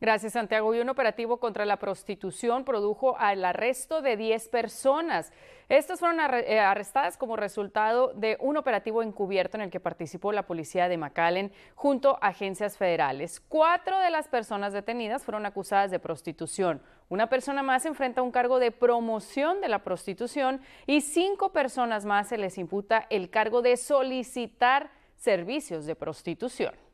Gracias, Santiago. Y un operativo contra la prostitución produjo el arresto de 10 personas. Estas fueron eh, arrestadas como resultado de un operativo encubierto en el que participó la policía de McAllen junto a agencias federales. Cuatro de las personas detenidas fueron acusadas de prostitución. Una persona más enfrenta un cargo de promoción de la prostitución y cinco personas más se les imputa el cargo de solicitar servicios de prostitución.